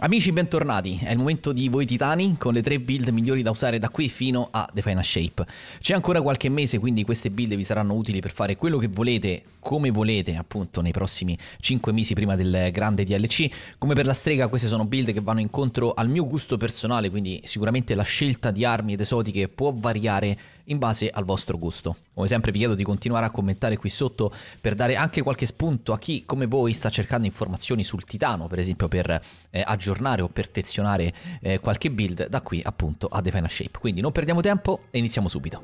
Amici, bentornati. È il momento di voi titani con le tre build migliori da usare da qui fino a The Final Shape. C'è ancora qualche mese, quindi queste build vi saranno utili per fare quello che volete, come volete, appunto, nei prossimi 5 mesi prima del grande DLC. Come per la strega, queste sono build che vanno incontro al mio gusto personale, quindi sicuramente la scelta di armi ed esotiche può variare in base al vostro gusto. Come sempre vi chiedo di continuare a commentare qui sotto per dare anche qualche spunto a chi come voi sta cercando informazioni sul Titano, per esempio per eh, aggiornare o perfezionare eh, qualche build da qui appunto a The Final Shape. Quindi non perdiamo tempo e iniziamo subito.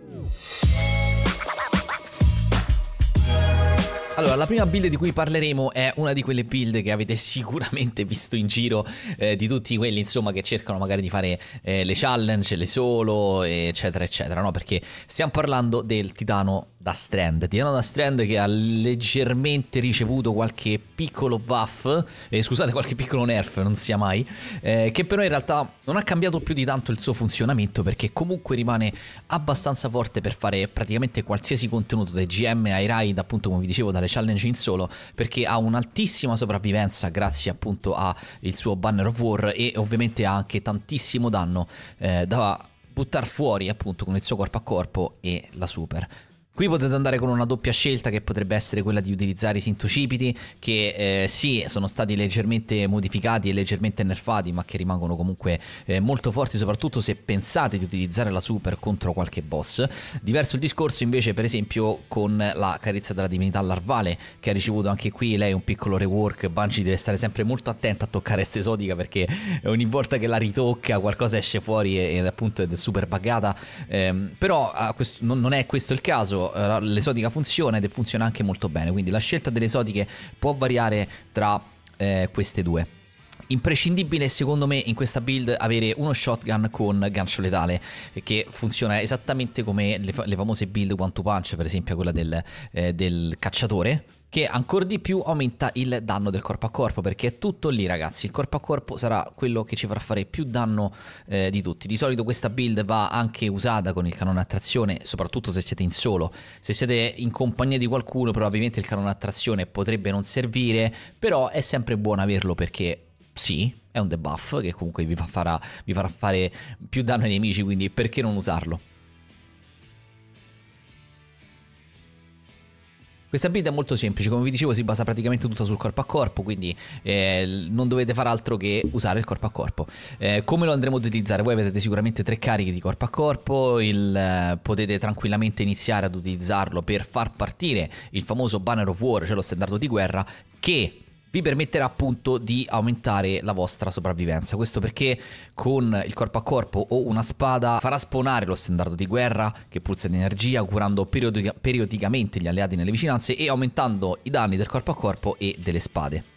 Allora, la prima build di cui parleremo è una di quelle build che avete sicuramente visto in giro eh, di tutti quelli, insomma, che cercano magari di fare eh, le challenge, le solo, eccetera, eccetera, no? Perché stiamo parlando del titano da Strand, Tirano da Strand che ha leggermente ricevuto qualche piccolo buff, eh, scusate qualche piccolo nerf, non sia mai, eh, che però in realtà non ha cambiato più di tanto il suo funzionamento perché comunque rimane abbastanza forte per fare praticamente qualsiasi contenuto dai GM ai raid, appunto come vi dicevo dalle challenge in solo, perché ha un'altissima sopravvivenza grazie appunto al suo banner of war e ovviamente ha anche tantissimo danno eh, da buttare fuori appunto con il suo corpo a corpo e la super. Qui potete andare con una doppia scelta che potrebbe essere quella di utilizzare i sintocipiti che eh, sì sono stati leggermente modificati e leggermente nerfati ma che rimangono comunque eh, molto forti soprattutto se pensate di utilizzare la super contro qualche boss. Diverso il discorso invece per esempio con la carezza della divinità larvale che ha ricevuto anche qui lei un piccolo rework, Bungie deve stare sempre molto attenta a toccare questa esotica perché ogni volta che la ritocca qualcosa esce fuori ed appunto è super buggata, eh, però questo, non, non è questo il caso eh, l'esotica funziona ed funziona anche molto bene, quindi la scelta delle esotiche può variare tra eh, queste due. Imprescindibile secondo me in questa build avere uno shotgun con gancio letale che funziona esattamente come le, fa- le famose build one to punch per esempio quella del, eh, del cacciatore che ancora di più aumenta il danno del corpo a corpo, perché è tutto lì ragazzi, il corpo a corpo sarà quello che ci farà fare più danno eh, di tutti. Di solito questa build va anche usata con il canone a trazione, soprattutto se siete in solo, se siete in compagnia di qualcuno probabilmente il canone a trazione potrebbe non servire, però è sempre buono averlo perché sì, è un debuff che comunque vi farà, vi farà fare più danno ai nemici, quindi perché non usarlo? Questa build è molto semplice, come vi dicevo si basa praticamente tutta sul corpo a corpo, quindi eh, non dovete fare altro che usare il corpo a corpo. Eh, come lo andremo ad utilizzare? Voi avete sicuramente tre carichi di corpo a corpo, il, eh, potete tranquillamente iniziare ad utilizzarlo per far partire il famoso banner of war, cioè lo standard di guerra, che vi permetterà appunto di aumentare la vostra sopravvivenza. Questo perché con il corpo a corpo o una spada farà spawnare lo standardo di guerra che pulsa di energia, curando periodica- periodicamente gli alleati nelle vicinanze e aumentando i danni del corpo a corpo e delle spade.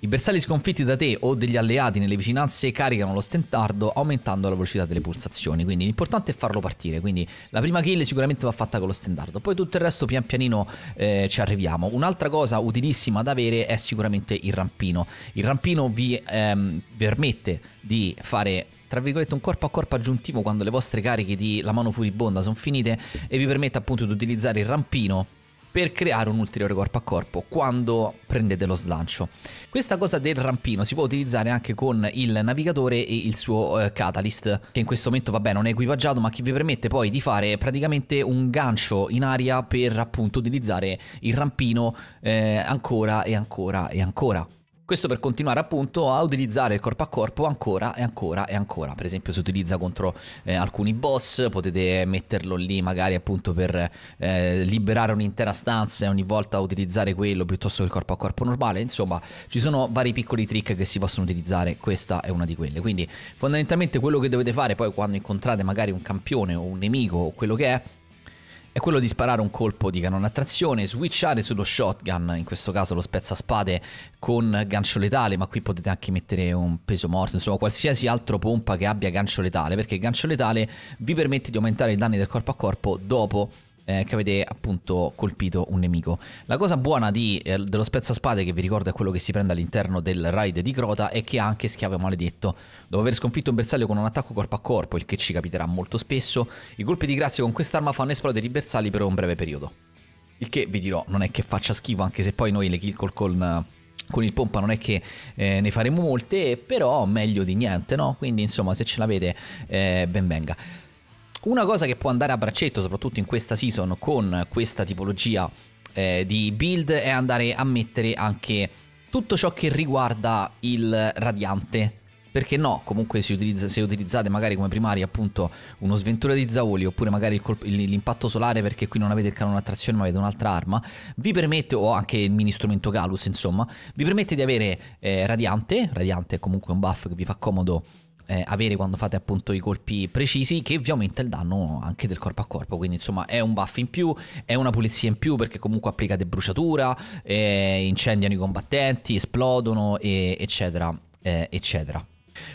I bersagli sconfitti da te o degli alleati nelle vicinanze caricano lo stentardo aumentando la velocità delle pulsazioni, quindi l'importante è farlo partire, quindi la prima kill sicuramente va fatta con lo stendardo, poi tutto il resto pian pianino eh, ci arriviamo. Un'altra cosa utilissima da avere è sicuramente il rampino, il rampino vi ehm, permette di fare tra virgolette un corpo a corpo aggiuntivo quando le vostre cariche di la mano furibonda sono finite e vi permette appunto di utilizzare il rampino per creare un ulteriore corpo a corpo quando prendete lo slancio. Questa cosa del rampino si può utilizzare anche con il navigatore e il suo eh, catalyst, che in questo momento vabbè non è equipaggiato, ma che vi permette poi di fare praticamente un gancio in aria per appunto utilizzare il rampino eh, ancora e ancora e ancora. Questo per continuare appunto a utilizzare il corpo a corpo ancora e ancora e ancora. Per esempio si utilizza contro eh, alcuni boss, potete metterlo lì magari appunto per eh, liberare un'intera stanza e ogni volta utilizzare quello piuttosto che il corpo a corpo normale. Insomma, ci sono vari piccoli trick che si possono utilizzare, questa è una di quelle. Quindi fondamentalmente quello che dovete fare poi quando incontrate magari un campione o un nemico o quello che è è quello di sparare un colpo di canone a trazione, switchare sullo shotgun, in questo caso lo spezzaspade con gancio letale, ma qui potete anche mettere un peso morto, insomma qualsiasi altro pompa che abbia gancio letale, perché il gancio letale vi permette di aumentare i danni del corpo a corpo dopo eh, che avete appunto colpito un nemico. La cosa buona di, eh, dello spezzaspada, che vi ricordo è quello che si prende all'interno del raid di Crota, è che ha anche schiave maledetto. Dopo aver sconfitto un bersaglio con un attacco corpo a corpo, il che ci capiterà molto spesso, i colpi di grazia con quest'arma fanno esplodere i bersagli per un breve periodo. Il che, vi dirò, non è che faccia schifo, anche se poi noi le kill col con con il pompa non è che eh, ne faremo molte, però meglio di niente, no? Quindi insomma se ce l'avete eh, ben venga. Una cosa che può andare a braccetto, soprattutto in questa season, con questa tipologia eh, di build, è andare a mettere anche tutto ciò che riguarda il radiante. Perché no, comunque se, utilizza, se utilizzate magari come primaria appunto uno sventura di Zaoli oppure magari colpo, l'impatto solare perché qui non avete il canone attrazione ma avete un'altra arma, vi permette, o anche il mini strumento Galus insomma, vi permette di avere eh, radiante, radiante è comunque un buff che vi fa comodo eh, avere quando fate appunto i colpi precisi che vi aumenta il danno anche del corpo a corpo quindi insomma è un buff in più è una pulizia in più perché comunque applicate bruciatura eh, incendiano i combattenti esplodono e, eccetera eh, eccetera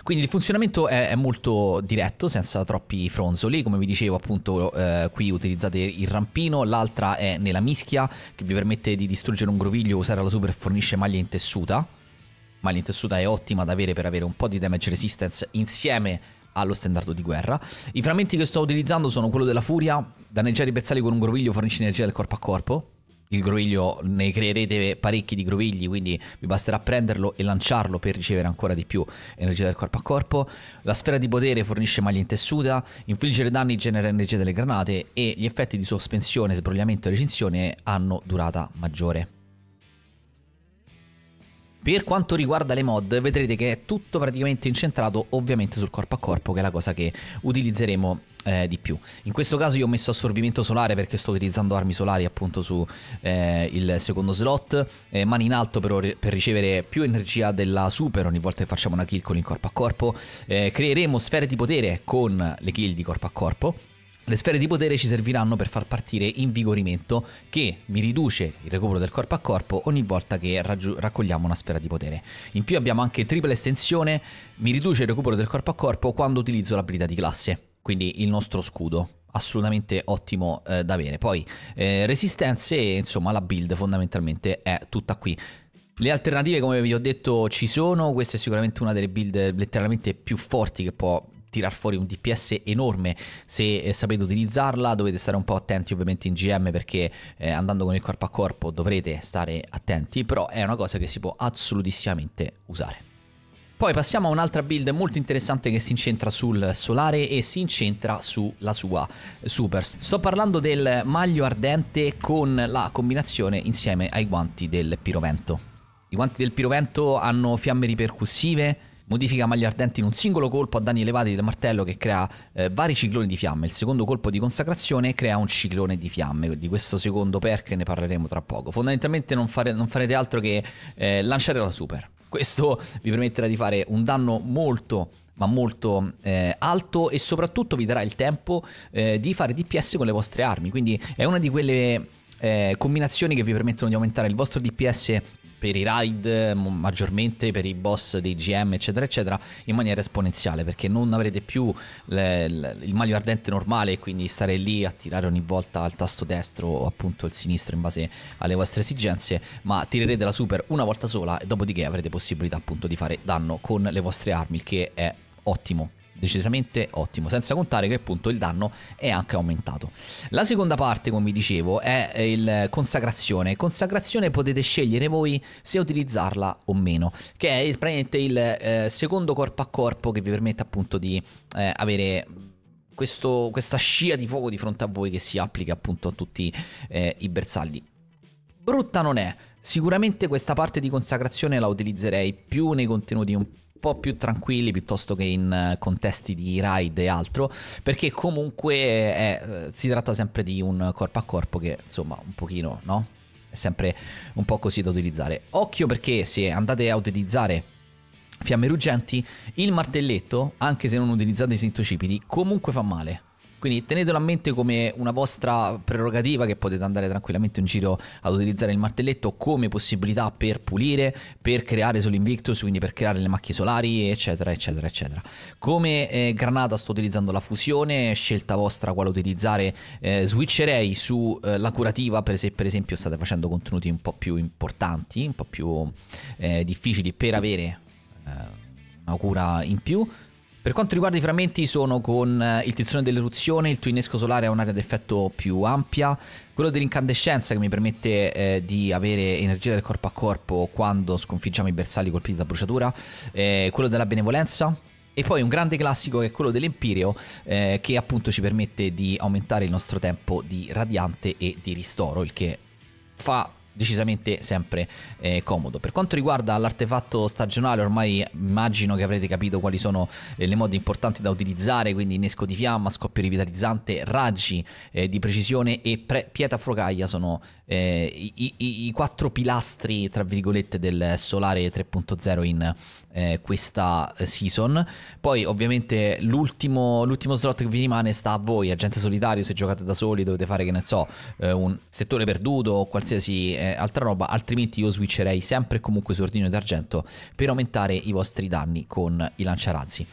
quindi il funzionamento è, è, molto diretto, senza troppi fronzoli, come vi dicevo appunto eh, qui utilizzate il rampino, l'altra è nella mischia che vi permette di distruggere un groviglio, usare la super e fornisce maglia in tessuta ma l'intessuta è ottima da avere per avere un po' di damage resistance insieme allo standard di guerra. I frammenti che sto utilizzando sono quello della furia, danneggiare i bersagli con un groviglio fornisce energia del corpo a corpo. Il groviglio ne creerete parecchi di grovigli, quindi vi basterà prenderlo e lanciarlo per ricevere ancora di più energia del corpo a corpo. La sfera di potere fornisce maglia intessuta, infliggere danni genera energia delle granate e gli effetti di sospensione, sbrogliamento e recinzione hanno durata maggiore. Per quanto riguarda le mod, vedrete che è tutto praticamente incentrato ovviamente sul corpo a corpo, che è la cosa che utilizzeremo eh, di più. In questo caso io ho messo assorbimento solare perché sto utilizzando armi solari appunto su eh, secondo slot, eh, mani in alto per, per, ricevere più energia della super ogni volta che facciamo una kill con il corpo a corpo, eh, creeremo sfere di potere con le kill di corpo a corpo le sfere di potere ci serviranno per far partire invigorimento che mi riduce il recupero del corpo a corpo ogni volta che raggi- raccogliamo una sfera di potere. In più abbiamo anche Triple estensione, mi riduce il recupero del corpo a corpo quando utilizzo l'abilità di classe, quindi il nostro scudo. Assolutamente ottimo eh, da avere. Poi eh, resistenze insomma la build fondamentalmente è tutta qui. Le alternative, come vi ho detto, ci sono. Questa è sicuramente una delle build letteralmente più forti che può tirar fuori un DPS enorme se eh, sapete utilizzarla dovete stare un po' attenti ovviamente in GM perché eh, andando con il corpo a corpo dovrete stare attenti però è una cosa che si può assolutissimamente usare poi passiamo a un'altra build molto interessante che si incentra sul solare e si incentra sulla sua super. Sto parlando del maglio ardente con la combinazione insieme ai guanti del pirovento. I guanti del pirovento hanno fiamme ripercussive, Modifica maglia ardente in un singolo colpo a danni elevati del martello che crea eh, vari cicloni di fiamme. Il secondo colpo di consacrazione crea un ciclone di fiamme. Di questo secondo perk ne parleremo tra poco. Fondamentalmente non, fare, non farete altro che eh, lanciare la super. Questo vi permetterà di fare un danno molto ma molto eh, alto e soprattutto vi darà il tempo eh, di fare DPS con le vostre armi. Quindi è una di quelle eh, combinazioni che vi permettono di aumentare il vostro DPS per i raid, maggiormente per i boss dei GM, eccetera, eccetera, in maniera esponenziale, perché non avrete più le, le, il maglio ardente normale, e quindi stare lì a tirare ogni volta al tasto destro o appunto il sinistro in base alle vostre esigenze, ma tirerete la super una volta sola e dopodiché avrete possibilità appunto di fare danno con le vostre armi, il che è ottimo decisamente ottimo, senza contare che appunto il danno è anche aumentato. La seconda parte, come vi dicevo, è eh, il consacrazione. Consacrazione potete scegliere voi se utilizzarla o meno, che è il, praticamente il eh, secondo corpo a corpo che vi permette appunto di eh, avere questo, questa scia di fuoco di fronte a voi che si applica appunto a tutti eh, i bersagli. Brutta non è, sicuramente questa parte di consacrazione la utilizzerei più nei contenuti un po' più tranquilli piuttosto che in eh, contesti di raid e altro, perché comunque è, eh, eh, si tratta sempre di un corpo a corpo che insomma un pochino, no? È sempre un po' così da utilizzare. Occhio perché se andate a utilizzare fiamme ruggenti, il martelletto, anche se non utilizzate i sintocipiti, comunque fa male quindi tenetelo a mente come una vostra prerogativa che potete andare tranquillamente in giro ad utilizzare il martelletto come possibilità per pulire, per creare sull'Invictus, quindi per creare le macchie solari, eccetera, eccetera, eccetera. Come eh, granata sto utilizzando la fusione, scelta vostra quale utilizzare, eh, switcherei sulla eh, curativa per se per esempio state facendo contenuti un po' più importanti, un po' più eh, difficili per avere eh, una cura in più per quanto riguarda i frammenti sono con eh, il tizzone dell'eruzione, il tuo innesco solare ha un'area d'effetto più ampia, quello dell'incandescenza che mi permette eh, di avere energia del corpo a corpo quando sconfiggiamo i bersagli colpiti da bruciatura, eh, quello della benevolenza e poi un grande classico che è quello dell'Empireo eh, che appunto ci permette di aumentare il nostro tempo di radiante e di ristoro, il che fa decisamente sempre eh, comodo. Per quanto riguarda l'artefatto stagionale, ormai immagino che avrete capito quali sono eh, le modi importanti da utilizzare, quindi innesco di fiamma, scoppio rivitalizzante, raggi eh, di precisione e pre- pietra frocaglia sono eh, i, i, i, quattro pilastri, tra virgolette, del Solare 3.0 in eh, questa eh, season. Poi ovviamente l'ultimo, l'ultimo, slot che vi rimane sta a voi, agente solitario, se giocate da soli dovete fare, che ne so, eh, un settore perduto o qualsiasi eh, altra roba, altrimenti io switcherei sempre e comunque su ordine d'argento per aumentare i vostri danni con i lanciarazzi.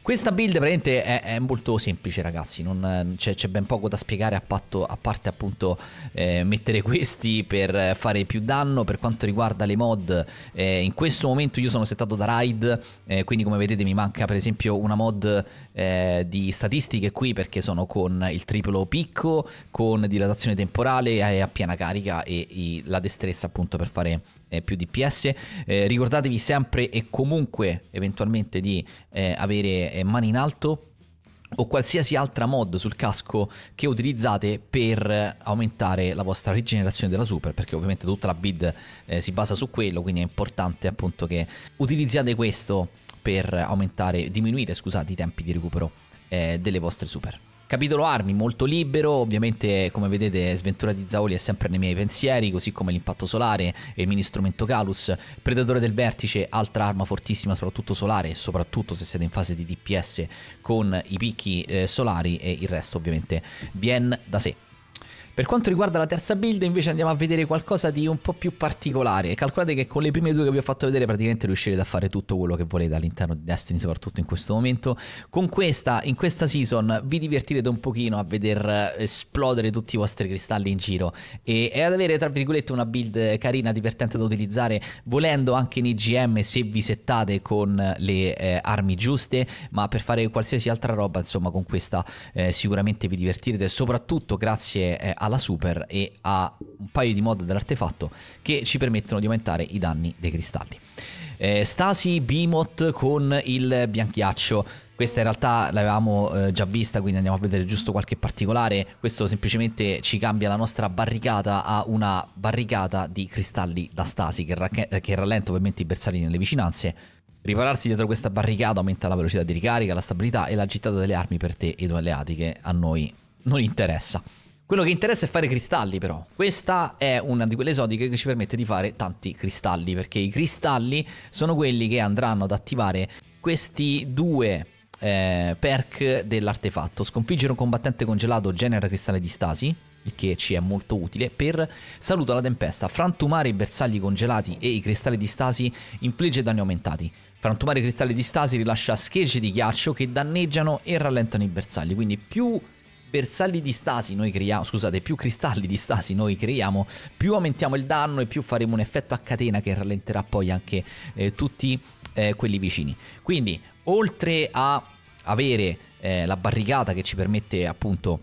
Questa build veramente è, è molto semplice ragazzi, non, c'è, c'è, ben poco da spiegare a, patto, a parte appunto eh, mettere questo questi per fare più danno per quanto riguarda le mod eh, in questo momento io sono settato da ride eh, quindi come vedete mi manca per esempio una mod eh, di statistiche qui perché sono con il triplo picco con dilatazione temporale eh, a piena carica e, e la destrezza appunto per fare eh, più DPS. Eh, ricordatevi sempre e comunque eventualmente di eh, avere eh, mani in alto o qualsiasi altra mod sul casco che utilizzate per aumentare la vostra rigenerazione della super perché ovviamente tutta la build eh, si basa su quello quindi è importante appunto che utilizziate questo per aumentare diminuire scusate i tempi di recupero eh, delle vostre super Capitolo armi, molto libero, ovviamente come vedete Sventura di Zaoli è sempre nei miei pensieri, così come l'impatto solare e il mini strumento Calus. Predatore del vertice, altra arma fortissima, soprattutto solare, soprattutto se siete in fase di DPS con i picchi eh, solari e il resto ovviamente viene da sé. Per quanto riguarda la terza build invece andiamo a vedere qualcosa di un po' più particolare. Calcolate che con le prime due che vi ho fatto vedere praticamente riuscirete a fare tutto quello che volete all'interno di Destiny, soprattutto in questo momento. Con questa, in questa season, vi divertirete un pochino a veder eh, esplodere tutti i vostri cristalli in giro e, e ad avere, tra virgolette, una build carina, divertente da utilizzare, volendo anche in IGM se vi settate con le eh, armi giuste, ma per fare qualsiasi altra roba, insomma, con questa eh, sicuramente vi divertirete, soprattutto grazie eh, alla super e a un paio di mod dell'artefatto che ci permettono di aumentare i danni dei cristalli. Eh, Stasi Bimot con il bianchiaccio. Questa in realtà l'avevamo eh, già vista, quindi andiamo a vedere giusto qualche particolare. Questo semplicemente ci cambia la nostra barricata a una barricata di cristalli da stasi che, ra- eh, che rallenta ovviamente i bersagli nelle vicinanze. Ripararsi dietro questa barricata aumenta la velocità di ricarica, la stabilità e la gittata delle armi per te e ed alleati che a noi non interessa. Quello che interessa è fare cristalli però. Questa è una di quelle esotiche che ci permette di fare tanti cristalli, perché i cristalli sono quelli che andranno ad attivare questi due eh, perk dell'artefatto. Sconfiggere un combattente congelato genera cristalli di stasi, il che ci è molto utile, per Saluto alla tempesta, frantumare i bersagli congelati e i cristalli di stasi infligge danni aumentati. Frantumare i cristalli di stasi rilascia schegge di ghiaccio che danneggiano e rallentano i bersagli, quindi più bersalli di stasi noi creiamo, scusate, più cristalli di stasi noi creiamo, più aumentiamo il danno e più faremo un effetto a catena che rallenterà poi anche eh, tutti eh, quelli vicini. Quindi, oltre a avere eh, la barricata che ci permette appunto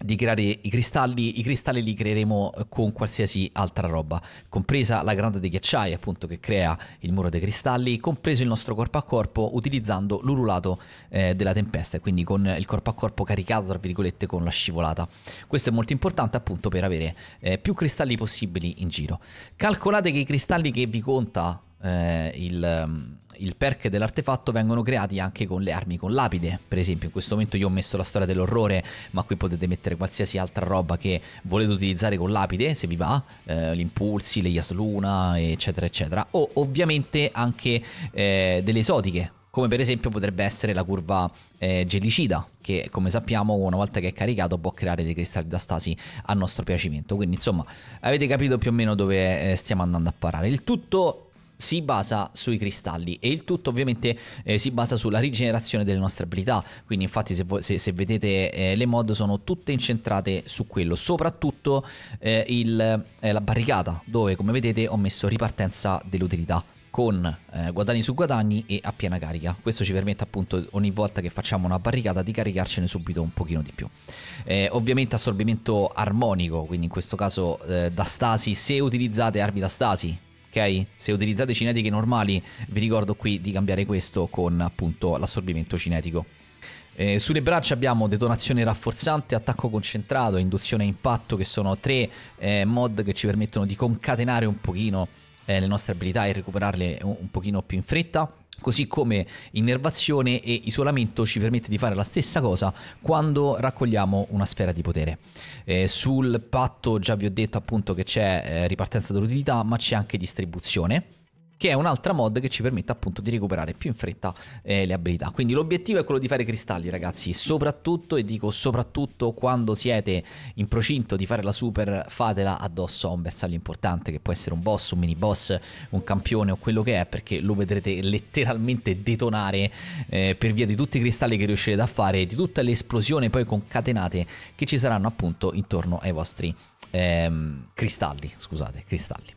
di creare i cristalli, i cristalli li creeremo con qualsiasi altra roba, compresa la grande dei ghiacciai appunto che crea il muro dei cristalli, compreso il nostro corpo a corpo utilizzando l'urulato eh, della tempesta, quindi con il corpo a corpo caricato tra virgolette con la scivolata. Questo è molto importante appunto per avere eh, più cristalli possibili in giro. Calcolate che i cristalli che vi conta eh, il ehm, il perk dell'artefatto vengono creati anche con le armi con lapide. Per esempio, in questo momento io ho messo la storia dell'orrore, ma qui potete mettere qualsiasi altra roba che volete utilizzare con lapide, se vi va, eh, gli impulsi, le Yasluna, eccetera, eccetera. O ovviamente anche eh, delle esotiche, come per esempio potrebbe essere la curva eh, gelicida che come sappiamo una volta che è caricato può creare dei cristalli da stasi a nostro piacimento quindi insomma avete capito più o meno dove eh, stiamo andando a parare il tutto si basa sui cristalli e il tutto ovviamente eh, si basa sulla rigenerazione delle nostre abilità quindi infatti se, se, se vedete eh, le mod sono tutte incentrate su quello soprattutto eh, il, eh, la barricata dove come vedete ho messo ripartenza dell'utilità con eh, guadagni su guadagni e a piena carica questo ci permette appunto ogni volta che facciamo una barricata di caricarcene subito un pochino di più eh, ovviamente assorbimento armonico quindi in questo caso da stasi se utilizzate armi da stasi se utilizzate cinetiche normali, vi ricordo qui di cambiare questo con appunto l'assorbimento cinetico. Eh, sulle braccia abbiamo detonazione rafforzante, attacco concentrato, induzione e impatto che sono tre eh, mod che ci permettono di concatenare un pochino eh, le nostre abilità e recuperarle un, un pochino più in fretta. Così come innervazione e isolamento ci permette di fare la stessa cosa quando raccogliamo una sfera di potere. Eh, sul patto già vi ho detto appunto che c'è eh, ripartenza dell'utilità, ma c'è anche distribuzione che è un'altra mod che ci permette appunto di recuperare più in fretta eh, le abilità. Quindi l'obiettivo è quello di fare cristalli, ragazzi, soprattutto, e dico soprattutto quando siete in procinto di fare la super, fatela addosso a un bersaglio importante, che può essere un boss, un mini boss, un campione o quello che è, perché lo vedrete letteralmente detonare eh, per via di tutti i cristalli che riuscirete a fare e di tutte le esplosioni poi concatenate che ci saranno appunto intorno ai vostri ehm, cristalli, scusate, cristalli.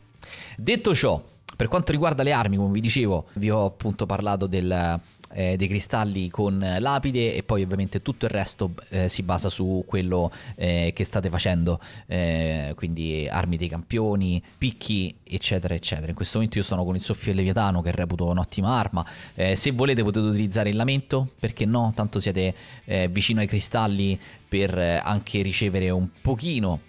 Detto ciò, per quanto riguarda le armi, come vi dicevo, vi ho appunto parlato del, eh, dei cristalli con lapide e poi ovviamente tutto il resto eh, si basa su quello eh, che state facendo, eh, quindi armi dei campioni, picchi, eccetera, eccetera. In questo momento io sono con il soffio leviatano che reputo un'ottima arma. Eh, se volete potete utilizzare il lamento, perché no? Tanto siete eh, vicino ai cristalli per anche ricevere un pochino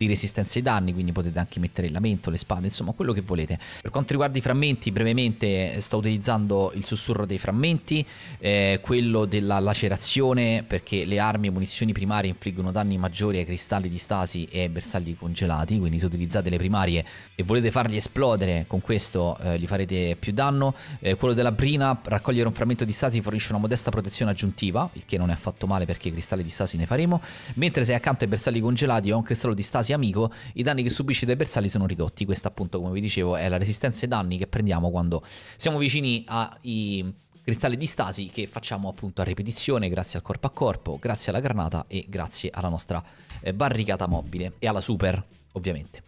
di resistenza ai danni, quindi potete anche mettere il lamento, le spade, insomma quello che volete. Per quanto riguarda i frammenti, brevemente eh, sto utilizzando il sussurro dei frammenti, eh, quello della lacerazione, perché le armi e munizioni primarie infliggono danni maggiori ai cristalli di stasi e ai bersagli congelati, quindi se utilizzate le primarie e volete farli esplodere, con questo eh, gli farete più danno. Eh, quello della brina, raccogliere un frammento di stasi fornisce una modesta protezione aggiuntiva, il che non è affatto male perché i cristalli di stasi ne faremo, mentre se accanto ai bersagli congelati ho un cristallo di stasi quasi amico, i danni che subisci dai bersagli sono ridotti. Questa, appunto, come vi dicevo, è la resistenza ai danni che prendiamo quando siamo vicini ai cristalli di stasi che facciamo appunto a ripetizione grazie al corpo a corpo, grazie alla granata e grazie alla nostra eh, barricata mobile e alla super, ovviamente.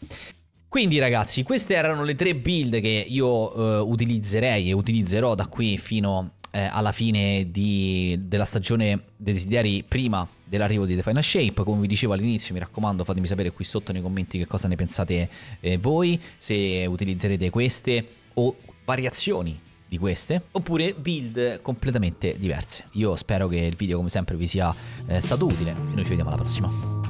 Quindi ragazzi, queste erano le tre build che io eh, utilizzerei e utilizzerò da qui fino a eh, alla fine di, della stagione dei desideri prima dell'arrivo di The Final Shape. Come vi dicevo all'inizio, mi raccomando, fatemi sapere qui sotto nei commenti che cosa ne pensate eh, voi, se utilizzerete queste o variazioni di queste, oppure build completamente diverse. Io spero che il video come sempre vi sia eh, stato utile noi ci vediamo alla prossima.